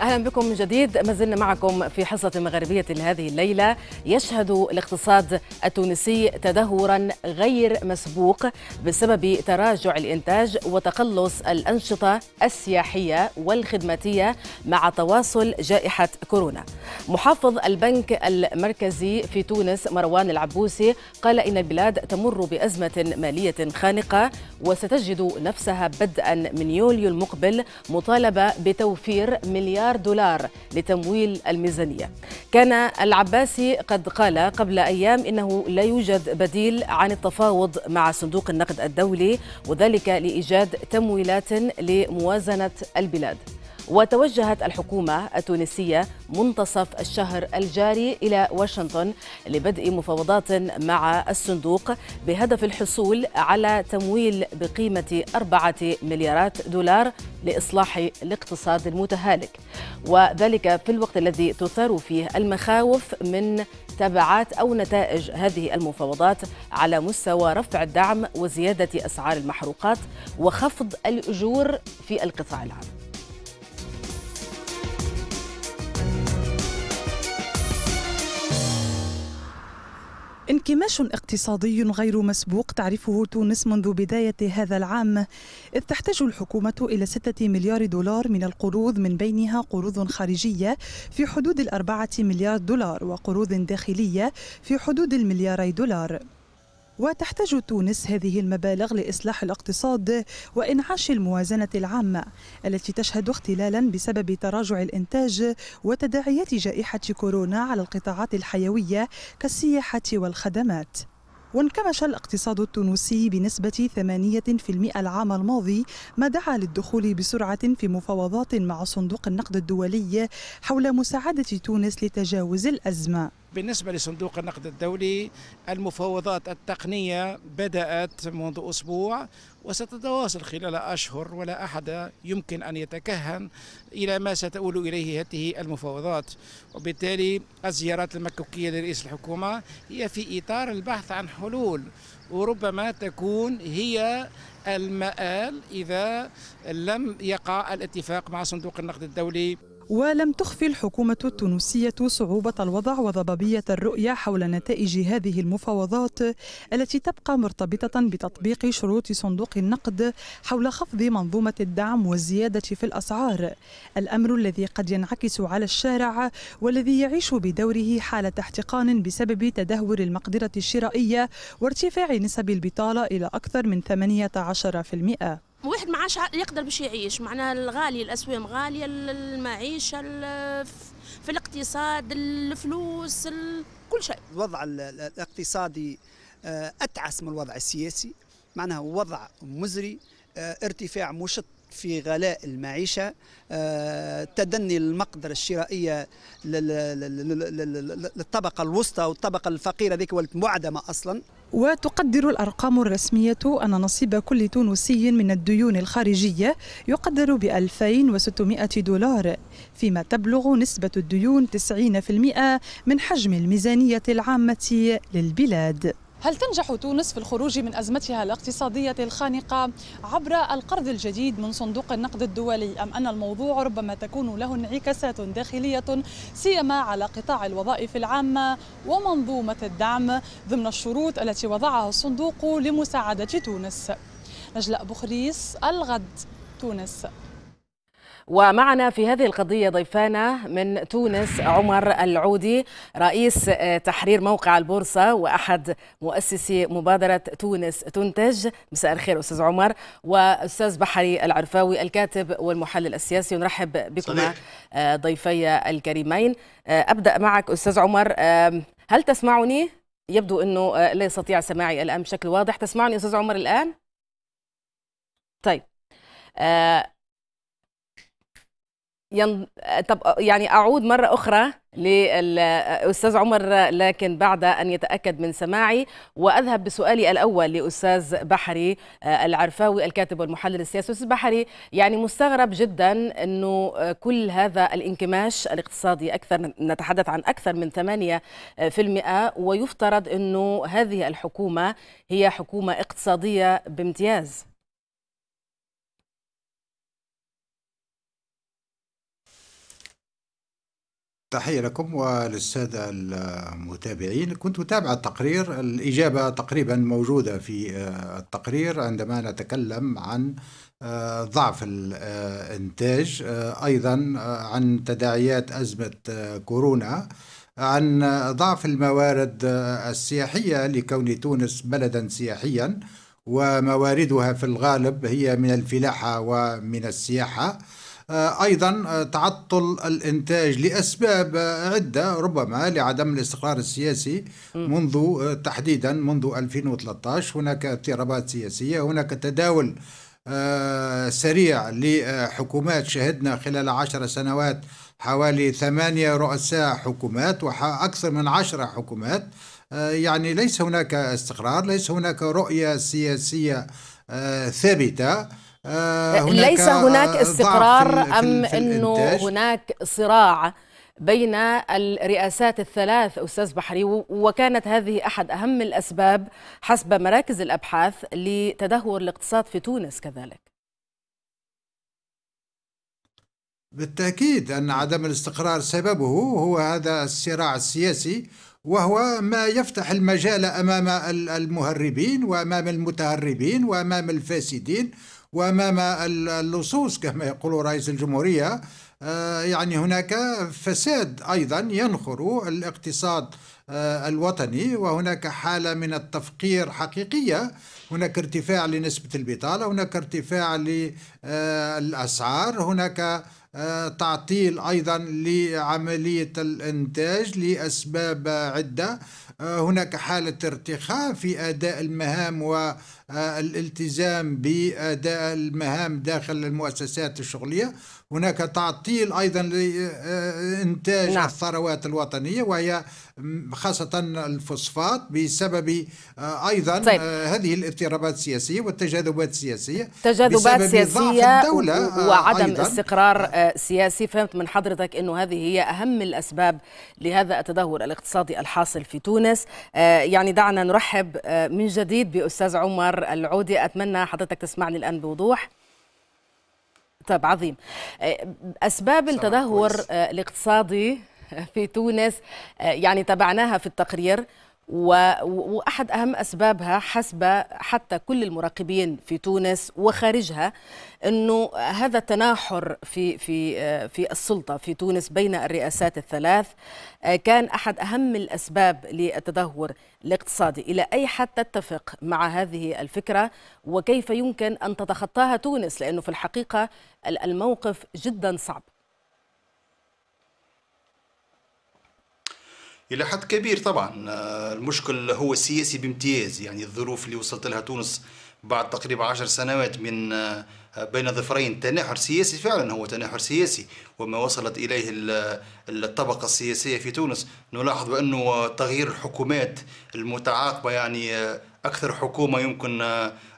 اهلا بكم من جديد ما زلنا معكم في حصه مغربيه لهذه الليله يشهد الاقتصاد التونسي تدهورا غير مسبوق بسبب تراجع الانتاج وتقلص الانشطه السياحيه والخدماتيه مع تواصل جائحه كورونا محافظ البنك المركزي في تونس مروان العبوسي قال ان البلاد تمر بازمه ماليه خانقه وستجد نفسها بدءا من يوليو المقبل مطالبه بتوفير مليار مليار دولار لتمويل الميزانية كان العباسي قد قال قبل أيام إنه لا يوجد بديل عن التفاوض مع صندوق النقد الدولي وذلك لإيجاد تمويلات لموازنة البلاد وتوجهت الحكومة التونسية منتصف الشهر الجاري إلى واشنطن لبدء مفاوضات مع الصندوق بهدف الحصول على تمويل بقيمة أربعة مليارات دولار لإصلاح الاقتصاد المتهالك وذلك في الوقت الذي تثار فيه المخاوف من تبعات أو نتائج هذه المفاوضات على مستوى رفع الدعم وزيادة أسعار المحروقات وخفض الأجور في القطاع العام انكماش اقتصادي غير مسبوق تعرفه تونس منذ بداية هذا العام إذ تحتاج الحكومة إلى 6 مليار دولار من القروض من بينها قروض خارجية في حدود الأربعة مليار دولار وقروض داخلية في حدود الملياري دولار وتحتاج تونس هذه المبالغ لإصلاح الاقتصاد وإنعاش الموازنة العامة التي تشهد اختلالا بسبب تراجع الإنتاج وتداعيات جائحة كورونا على القطاعات الحيوية كالسياحة والخدمات وانكمش الاقتصاد التونسي بنسبة 8% العام الماضي ما دعا للدخول بسرعة في مفاوضات مع صندوق النقد الدولي حول مساعدة تونس لتجاوز الأزمة بالنسبة لصندوق النقد الدولي المفاوضات التقنية بدأت منذ أسبوع وستتواصل خلال أشهر ولا أحد يمكن أن يتكهن إلى ما ستؤول إليه هذه المفاوضات وبالتالي الزيارات المكوكية لرئيس الحكومة هي في إطار البحث عن حلول وربما تكون هي المآل إذا لم يقع الاتفاق مع صندوق النقد الدولي ولم تخفي الحكومة التونسية صعوبة الوضع وضبابية الرؤية حول نتائج هذه المفاوضات التي تبقى مرتبطة بتطبيق شروط صندوق النقد حول خفض منظومة الدعم والزيادة في الأسعار الأمر الذي قد ينعكس على الشارع والذي يعيش بدوره حالة احتقان بسبب تدهور المقدرة الشرائية وارتفاع نسب البطالة إلى أكثر من 18% واحد ما عادش يقدر باش يعيش معناها الغاليه الاسوام غاليه المعيشه في الاقتصاد الفلوس كل شيء الوضع الاقتصادي آه، اتعس من الوضع السياسي معناها وضع مزري آه، ارتفاع مشط في غلاء المعيشة آه، تدني المقدرة الشرائية للطبقة الوسطى والطبقة الفقيرة ذيك والمعدمة أصلاً وتقدر الأرقام الرسمية أن نصيب كل تونسي من الديون الخارجية يقدر ب 2600 دولار فيما تبلغ نسبة الديون 90% من حجم الميزانية العامة للبلاد هل تنجح تونس في الخروج من أزمتها الاقتصادية الخانقة عبر القرض الجديد من صندوق النقد الدولي أم أن الموضوع ربما تكون له انعكاسات داخلية سيما على قطاع الوظائف العامة ومنظومة الدعم ضمن الشروط التي وضعها الصندوق لمساعدة تونس نجلاء بخريس الغد تونس ومعنا في هذه القضية ضيفانا من تونس عمر العودي رئيس آه، تحرير موقع البورصة وأحد مؤسسي مبادرة تونس تنتج مساء الخير أستاذ عمر وأستاذ بحري العرفاوي الكاتب والمحلل السياسي نرحب بكما آه، ضيفي الكريمين آه، أبدأ معك أستاذ عمر هل تسمعني؟ يبدو أنه لا يستطيع سماعي الآن بشكل واضح تسمعني أستاذ عمر الآن؟ طيب ين... طب يعني اعود مره اخرى للاستاذ عمر لكن بعد ان يتاكد من سماعي واذهب بسؤالي الاول لاستاذ بحري آه، العرفاوي الكاتب والمحلل السياسي استاذ بحري يعني مستغرب جدا انه آه، كل هذا الانكماش الاقتصادي اكثر نتحدث عن اكثر من 8% آه، ويفترض انه هذه الحكومه هي حكومه اقتصاديه بامتياز تحية لكم وللسادة المتابعين كنت أتابع التقرير الإجابة تقريبا موجودة في آه، التقرير عندما نتكلم عن آه، ضعف الإنتاج آه، أيضا عن تداعيات أزمة كورونا عن ضعف الموارد السياحية لكون تونس بلدا سياحيا ومواردها في الغالب هي من الفلاحة ومن السياحة آه، أيضا آه، تعطل الإنتاج لأسباب آه، عدة ربما لعدم الاستقرار السياسي منذ تحديدا منذ 2013 هناك اضطرابات سياسية هناك تداول سريع لحكومات شهدنا خلال عشر سنوات حوالي ثمانية رؤساء حكومات وأكثر من عشرة حكومات يعني ليس هناك استقرار ليس هناك رؤية سياسية ثابتة آه، هناك ليس آه، هناك استقرار أم أنه هناك صراع بين الرئاسات الثلاث أستاذ بحري وكانت هذه أحد أهم الأسباب حسب مراكز الأبحاث لتدهور الاقتصاد في تونس كذلك بالتأكيد أن عدم الاستقرار سببه هو هذا الصراع السياسي وهو ما يفتح المجال أمام المهربين وأمام المتهربين وأمام الفاسدين وأمام اللصوص كما يقول رئيس الجمهورية آه، يعني هناك فساد أيضا ينخر الاقتصاد آه، الوطني وهناك حالة من التفقير حقيقية هناك ارتفاع لنسبة البطالة هناك ارتفاع للأسعار آه، هناك تعطيل أيضا لعملية الإنتاج لأسباب عدة هناك حالة ارتخاء في أداء المهام و الالتزام باداء المهام داخل المؤسسات الشغليه هناك تعطيل ايضا لانتاج نعم. الثروات الوطنيه وهي خاصة الفوسفات بسبب آه، أيضا طيب. آه، هذه الاضطرابات السياسية والتجاذبات السياسية تجاذبات سياسية الدولة آه، وعدم أيضاً. استقرار سياسي فهمت من حضرتك أنه هذه هي أهم الأسباب لهذا التدهور الاقتصادي الحاصل في تونس يعني دعنا نرحب من جديد بأستاذ عمر العودي أتمنى حضرتك تسمعني الآن بوضوح طيب عظيم أسباب التدهور الاقتصادي في تونس آه، يعني تبعناها في التقرير واحد اهم اسبابها حسب حتى كل المراقبين في تونس وخارجها انه هذا التناحر في في آه، في السلطه في تونس بين الرئاسات الثلاث آه، كان احد اهم الاسباب للتدهور الاقتصادي الى اي حد تتفق مع هذه الفكره وكيف يمكن ان تتخطاها تونس لانه في الحقيقه الموقف جدا صعب الى حد كبير طبعا آه، المشكل هو سياسي بامتياز يعني الظروف اللي وصلت لها تونس بعد تقريبا عشر سنوات من آه، بين ظفرين تناحر سياسي فعلا هو تناحر سياسي وما وصلت إليه الطبقة السياسية في تونس نلاحظ بانه تغيير الحكومات المتعاقبة يعني آه، أكثر حكومة يمكن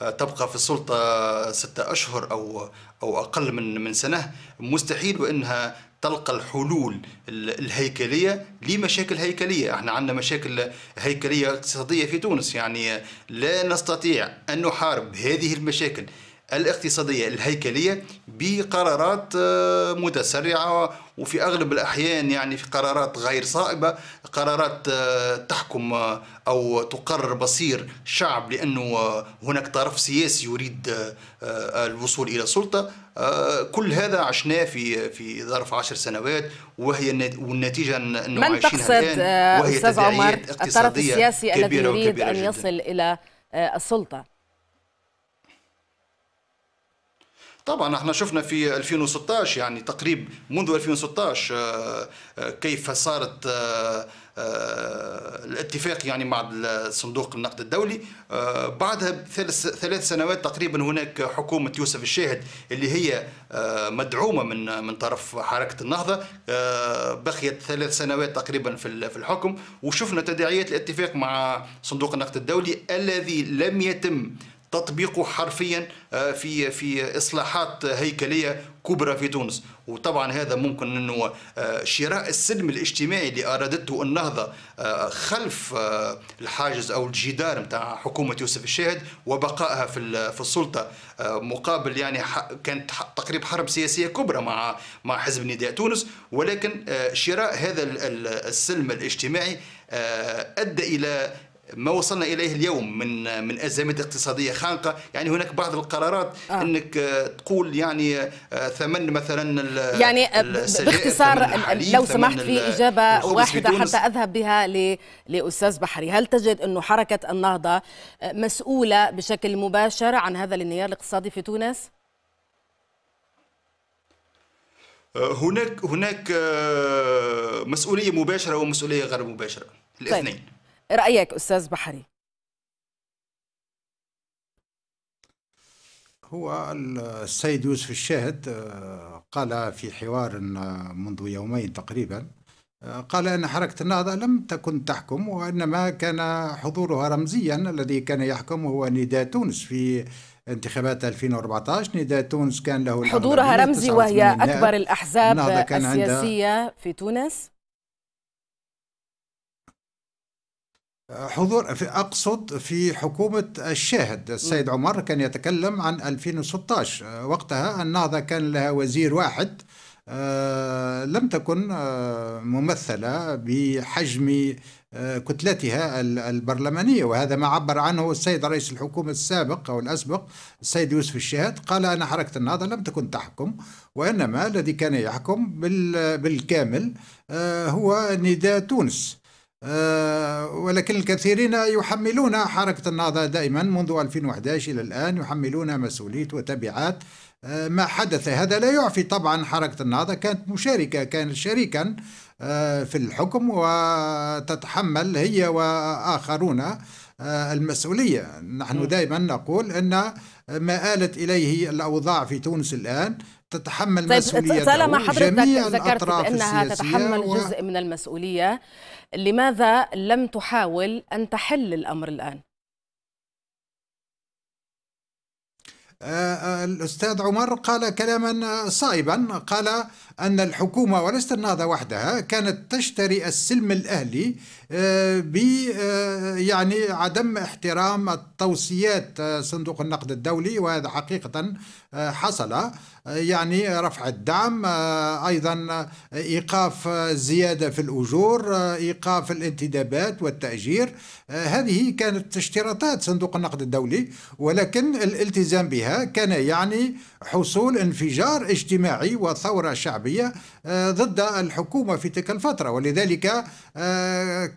تبقى في السلطة ستة أشهر أو أو أقل من من سنة مستحيل وأنها تلقى الحلول الهيكلية لمشاكل هيكلية احنا عندنا مشاكل هيكلية اقتصادية في تونس يعني لا نستطيع أن نحارب هذه المشاكل الاقتصادية الهيكلية بقرارات آه، متسرعة وفي أغلب الأحيان يعني في قرارات غير صائبة قرارات آه، تحكم آه، أو تقرر مصير شعب لأنه هناك طرف سياسي يريد الوصول إلى السلطة كل هذا عشناه في في ظرف عشر سنوات وهي والنتيجه انه من تقصد الآن وهي استاذ عمر الطرف السياسي الذي يريد ان يصل الى السلطه طبعا احنا شفنا في 2016 يعني تقريب منذ 2016 آه، آه، كيف صارت آه، الاتفاق يعني مع صندوق النقد الدولي بعدها ثلاث سنوات تقريبا هناك حكومة يوسف الشاهد اللي هي مدعومة من من طرف حركة النهضة بقيت ثلاث سنوات تقريبا في الحكم وشفنا تداعيات الاتفاق مع صندوق النقد الدولي الذي لم يتم تطبيقه حرفيا آه، في في اصلاحات هيكليه كبرى في تونس وطبعا هذا ممكن انه آه، شراء السلم الاجتماعي اللي ارادته النهضه آه، خلف الحاجز او الجدار نتاع حكومه يوسف الشاهد وبقائها في في السلطه مقابل يعني كانت تقريبا حرب سياسيه كبرى مع مع حزب نداء تونس ولكن شراء هذا السلم الاجتماعي ادى الى ما وصلنا اليه اليوم من من ازمات اقتصاديه خانقه يعني هناك بعض القرارات آه. انك آه، تقول يعني آه، ثمن مثلا يعني آه، باختصار لو سمحت في اجابه واحده حتى اذهب بها لاستاذ بحري هل تجد انه حركه النهضه مسؤوله بشكل مباشر عن هذا الانهيار الاقتصادي في تونس هناك هناك مسؤوليه مباشره ومسؤوليه غير مباشره الاثنين طيب. رايك استاذ بحري هو السيد يوسف الشاهد آه، قال في حوار آه، منذ يومين تقريبا آه، قال أن حركة النهضة لم تكن تحكم وإنما كان حضورها رمزيا الذي كان يحكم هو نداء تونس في انتخابات 2014 نداء تونس كان له حضورها رمزي وهي أكبر الأحزاب السياسية في تونس حضور في أقصد في حكومة الشاهد السيد عمر كان يتكلم عن 2016 وقتها النهضة كان لها وزير واحد آه، لم تكن آه، ممثلة بحجم آه، كتلتها البرلمانية وهذا ما عبر عنه السيد رئيس الحكومة السابق أو الأسبق السيد يوسف الشهاد قال أن حركة النهضة لم تكن تحكم وإنما الذي كان يحكم بالكامل هو نداء تونس آه، ولكن الكثيرين يحملون حركة النهضة دائما منذ 2011 إلى الآن يحملون مسؤولية وتبعات آه، ما حدث هذا لا يعفي طبعا حركة النهضة كانت مشاركة كانت شريكا آه، في الحكم وتتحمل هي وآخرون المسؤولية نحن دائما نقول أن ما آلت إليه الأوضاع في تونس الآن تتحمل طيب مسؤوليه طالما حضرتك ذكرت بأنها تتحمل و... جزء من المسؤولية لماذا لم تحاول أن تحل الأمر الآن؟ آه، آه، الأستاذ عمر قال كلاما صائبا قال أن الحكومة وليست النهضة وحدها كانت تشتري السلم الأهلي ب آه، يعني عدم احترام توصيات آه، صندوق النقد الدولي وهذا حقيقة آه، حصل يعني رفع الدعم أيضا إيقاف الزيادة في الأجور إيقاف الانتدابات والتأجير هذه كانت اشتراطات صندوق النقد الدولي ولكن الالتزام بها كان يعني حصول انفجار اجتماعي وثورة شعبية ضد الحكومة في تلك الفترة ولذلك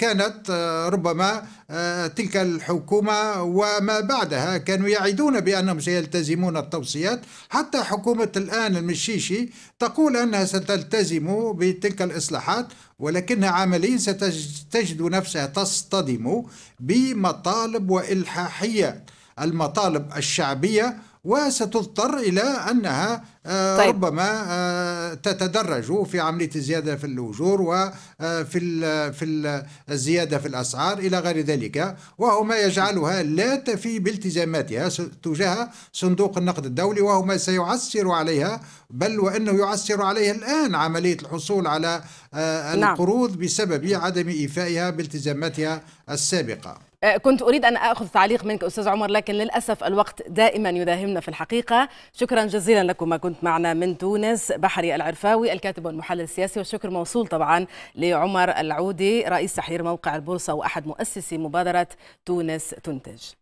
كانت آه، ربما آه، تلك الحكومة وما بعدها كانوا يعدون بأنهم سيلتزمون التوصيات حتى حكومة الآن المشيشي تقول أنها ستلتزم بتلك الإصلاحات ولكنها عمليا ستجد نفسها تصطدم بمطالب وإلحاحيات المطالب الشعبية وستضطر إلى أنها آه، طيب. ربما آه، تتدرج في عملية الزيادة في الأجور وفي آه، في الزيادة في الأسعار إلى غير ذلك وهو ما يجعلها لا تفي بالتزاماتها تجاه صندوق النقد الدولي وهو ما سيعسر عليها بل وأنه يعسر عليها الآن عملية الحصول على نعم. القروض بسبب عدم إيفائها بالتزاماتها السابقة آه، كنت أريد أن أخذ تعليق منك أستاذ عمر لكن للأسف الوقت دائما يداهمنا في الحقيقة شكرا جزيلا لكم ما كنت معنا من تونس بحري العرفاوي الكاتب والمحلل السياسي والشكر موصول طبعا لعمر العودي رئيس تحرير موقع البورصة وأحد مؤسسي مبادرة تونس تنتج